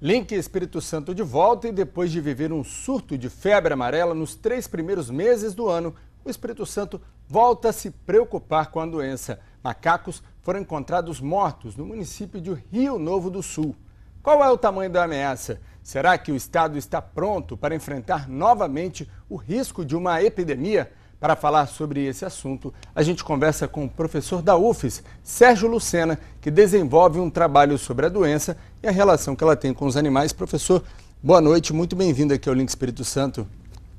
Link Espírito Santo de volta e depois de viver um surto de febre amarela nos três primeiros meses do ano, o Espírito Santo volta a se preocupar com a doença. Macacos foram encontrados mortos no município de Rio Novo do Sul. Qual é o tamanho da ameaça? Será que o estado está pronto para enfrentar novamente o risco de uma epidemia? Para falar sobre esse assunto, a gente conversa com o professor da UFES, Sérgio Lucena, que desenvolve um trabalho sobre a doença e a relação que ela tem com os animais. Professor, boa noite, muito bem-vindo aqui ao Link Espírito Santo.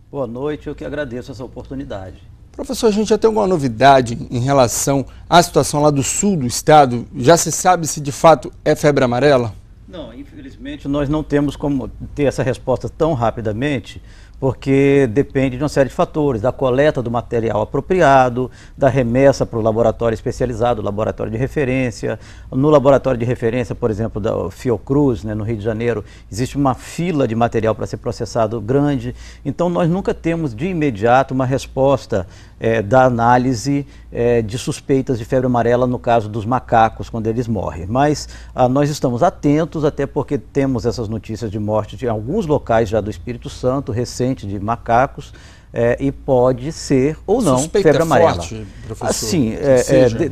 Boa noite, eu que agradeço essa oportunidade. Professor, a gente já tem alguma novidade em relação à situação lá do sul do estado? Já se sabe se de fato é febre amarela? Não, infelizmente nós não temos como ter essa resposta tão rapidamente, porque depende de uma série de fatores, da coleta do material apropriado, da remessa para o laboratório especializado, laboratório de referência. No laboratório de referência, por exemplo, da Fiocruz, né, no Rio de Janeiro, existe uma fila de material para ser processado grande. Então, nós nunca temos de imediato uma resposta é, da análise é, de suspeitas de febre amarela no caso dos macacos, quando eles morrem. Mas ah, nós estamos atentos, até porque temos essas notícias de morte de alguns locais já do Espírito Santo, recente de macacos. É, e pode ser ou não Suspeita febre amarela. Forte, professor. Assim, é, é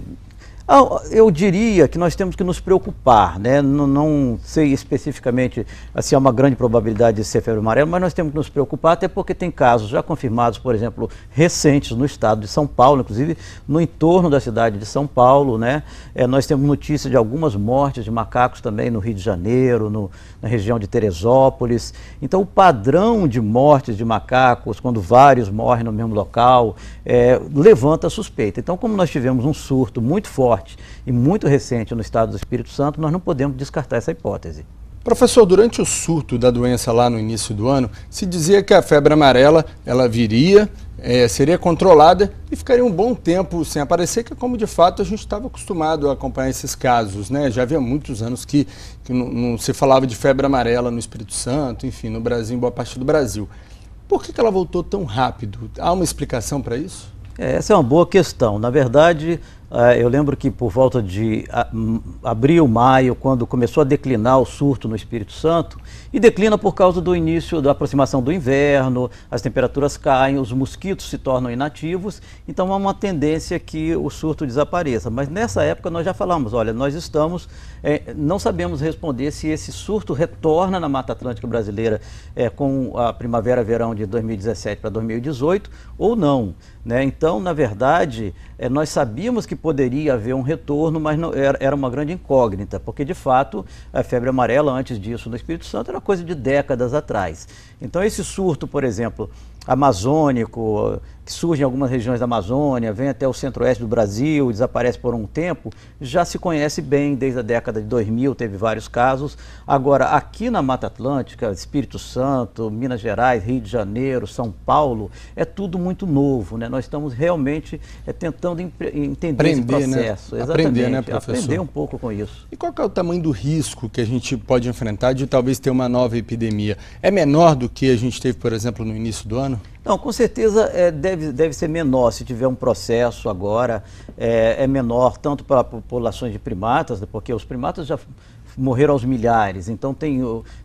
ah, eu diria que nós temos que nos preocupar, né? não, não sei especificamente se há é uma grande probabilidade de ser febre amarela, mas nós temos que nos preocupar até porque tem casos já confirmados, por exemplo, recentes no estado de São Paulo, inclusive no entorno da cidade de São Paulo. Né? É, nós temos notícia de algumas mortes de macacos também no Rio de Janeiro, no, na região de Teresópolis. Então o padrão de mortes de macacos, quando vários morrem no mesmo local, é, levanta suspeita. Então como nós tivemos um surto muito forte, forte e muito recente no estado do Espírito Santo, nós não podemos descartar essa hipótese. Professor, durante o surto da doença lá no início do ano, se dizia que a febre amarela ela viria, é, seria controlada e ficaria um bom tempo sem aparecer, que é como de fato a gente estava acostumado a acompanhar esses casos. Né? Já havia muitos anos que, que não, não, se falava de febre amarela no Espírito Santo, enfim, no Brasil, em boa parte do Brasil. Por que, que ela voltou tão rápido? Há uma explicação para isso? É, essa é uma boa questão. Na verdade, ah, eu lembro que por volta de ah, abril, maio, quando começou a declinar o surto no Espírito Santo, e declina por causa do início da aproximação do inverno, as temperaturas caem, os mosquitos se tornam inativos, então há uma tendência que o surto desapareça. Mas nessa época nós já falamos, olha, nós estamos, é, não sabemos responder se esse surto retorna na Mata Atlântica Brasileira é, com a primavera-verão de 2017 para 2018 ou não. Né? Então, na verdade, é, nós sabíamos que poderia haver um retorno, mas não, era, era uma grande incógnita, porque de fato a febre amarela, antes disso no Espírito Santo, era coisa de décadas atrás. Então, esse surto, por exemplo, amazônico, que surge em algumas regiões da Amazônia, vem até o centro-oeste do Brasil, desaparece por um tempo, já se conhece bem desde a década de 2000, teve vários casos. Agora, aqui na Mata Atlântica, Espírito Santo, Minas Gerais, Rio de Janeiro, São Paulo, é tudo muito novo, né? Nós estamos realmente é, tentando entender Aprender, esse né? processo. Né? Exatamente. Aprender, né, professor? Aprender um pouco com isso. E qual é o tamanho do risco que a gente pode enfrentar de talvez ter uma nova epidemia? É menor do que a gente teve, por exemplo, no início do ano? Não, com certeza é, deve, deve ser menor. Se tiver um processo agora, é, é menor tanto para populações de primatas, né, porque os primatas já morreram aos milhares. Então tem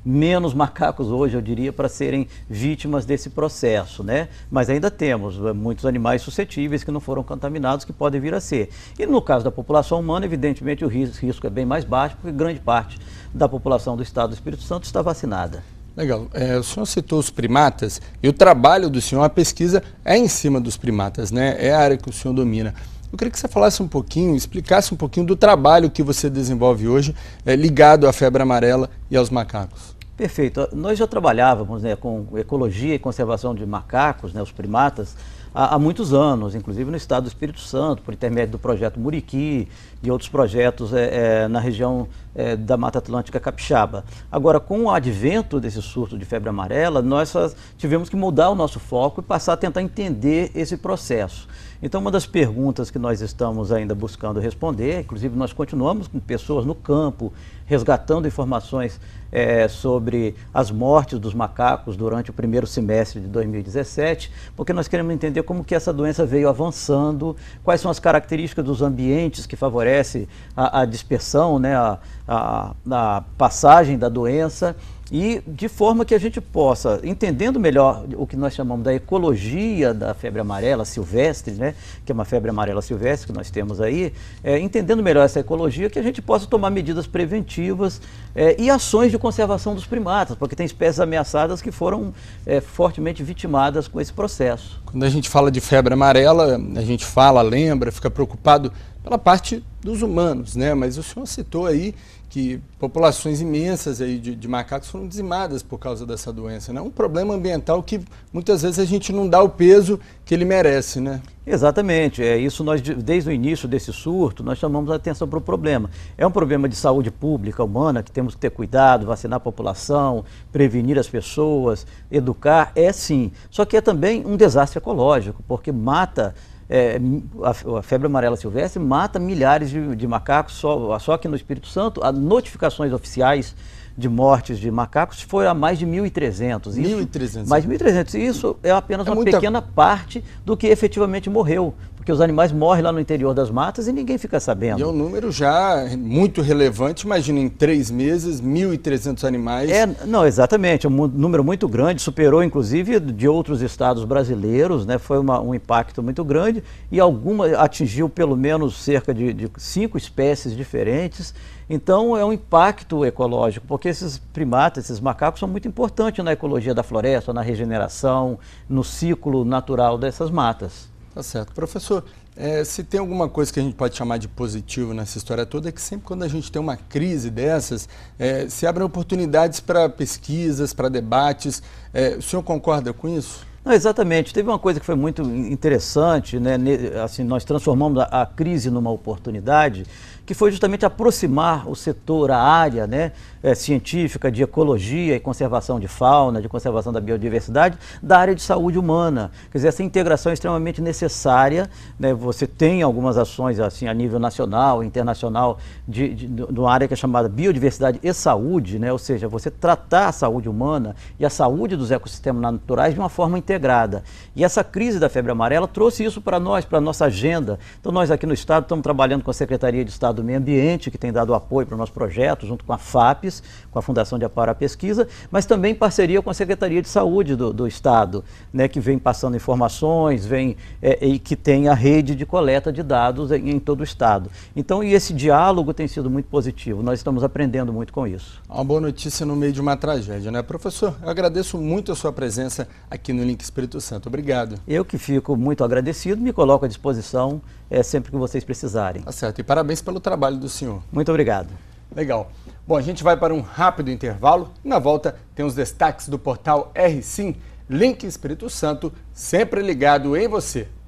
menos macacos hoje, eu diria, para serem vítimas desse processo, né? Mas ainda temos é, muitos animais suscetíveis que não foram contaminados que podem vir a ser. E no caso da população humana, evidentemente o risco é bem mais baixo, porque grande parte da população do estado do Espírito Santo está vacinada. Legal. É, o senhor citou os primatas e o trabalho do senhor, a pesquisa é em cima dos primatas, né? É a área que o senhor domina. Eu queria que você falasse um pouquinho, explicasse um pouquinho do trabalho que você desenvolve hoje é, ligado à febre amarela e aos macacos. Perfeito. Nós já trabalhávamos né, com ecologia e conservação de macacos, né, os primatas, há, há muitos anos, inclusive no estado do Espírito Santo, por intermédio do projeto Muriqui, de outros projetos é, é, na região é, da Mata Atlântica Capixaba. Agora, com o advento desse surto de febre amarela, nós tivemos que mudar o nosso foco e passar a tentar entender esse processo. Então, uma das perguntas que nós estamos ainda buscando responder, inclusive nós continuamos com pessoas no campo resgatando informações é, sobre as mortes dos macacos durante o primeiro semestre de 2017, porque nós queremos entender como que essa doença veio avançando, quais são as características dos ambientes que favorecem a, a dispersão, né, a, a, a passagem da doença e de forma que a gente possa, entendendo melhor o que nós chamamos da ecologia da febre amarela silvestre, né, que é uma febre amarela silvestre que nós temos aí, é, entendendo melhor essa ecologia, que a gente possa tomar medidas preventivas é, e ações de conservação dos primatas, porque tem espécies ameaçadas que foram é, fortemente vitimadas com esse processo. Quando a gente fala de febre amarela, a gente fala, lembra, fica preocupado pela parte dos humanos, né? Mas o senhor citou aí que populações imensas aí de, de macacos foram dizimadas por causa dessa doença, né? Um problema ambiental que muitas vezes a gente não dá o peso que ele merece, né? Exatamente. É isso. Nós desde o início desse surto nós chamamos a atenção para o problema. É um problema de saúde pública humana que temos que ter cuidado, vacinar a população, prevenir as pessoas, educar. É sim. Só que é também um desastre ecológico porque mata é, a, a, febre amarela silvestre mata milhares de, de macacos, só, só que no Espírito Santo, as notificações oficiais de mortes de macacos foi a mais de 1.300. 1.300. Mais de 1.300. Isso é apenas é uma muita... pequena parte do que efetivamente morreu porque os animais morrem lá no interior das matas e ninguém fica sabendo. E é um número já muito relevante, imagina, em três meses, 1.300 animais. É, não, exatamente, é um número muito grande, superou inclusive de outros estados brasileiros, né? foi uma, um impacto muito grande e alguma atingiu pelo menos cerca de, de cinco espécies diferentes. Então é um impacto ecológico, porque esses primatas, esses macacos são muito importantes na ecologia da floresta, na regeneração, no ciclo natural dessas matas. Tá certo. Professor, é, se tem alguma coisa que a gente pode chamar de positivo nessa história toda, é que sempre quando a gente tem uma crise dessas, é, se abrem oportunidades para pesquisas, para debates. É, o senhor concorda com isso? Não, exatamente. Teve uma coisa que foi muito interessante, né? Assim, nós transformamos a, a crise numa oportunidade, que foi justamente aproximar o setor, a área né, é, científica de ecologia e conservação de fauna, de conservação da biodiversidade, da área de saúde humana. Quer dizer, essa integração é extremamente necessária. Né, você tem algumas ações assim a nível nacional, internacional, de, de, de uma área que é chamada biodiversidade e saúde, né, ou seja, você tratar a saúde humana e a saúde dos ecossistemas naturais de uma forma integrada integrada. E essa crise da febre amarela trouxe isso para nós, para a nossa agenda. Então, nós aqui no Estado estamos trabalhando com a Secretaria de Estado do Meio Ambiente, que tem dado apoio para o nosso projeto, junto com a FAPES, com a Fundação de Apoio à Pesquisa, mas também em parceria com a Secretaria de Saúde do, do Estado, né, que vem passando informações, vem é, é, e que tem a rede de coleta de dados em, em todo o Estado. Então, e esse diálogo tem sido muito positivo. Nós estamos aprendendo muito com isso. Uma boa notícia no meio de uma tragédia, né? Professor, eu agradeço muito a sua presença aqui no Link Espírito, Espírito Santo. Obrigado. Eu que fico muito agradecido, me coloco à disposição é, sempre que vocês precisarem. Tá certo. E parabéns pelo trabalho do senhor. Muito obrigado. Legal. Bom, a gente vai para um rápido intervalo. Na volta tem os destaques do portal R Sim, Link Espírito Santo, sempre ligado em você.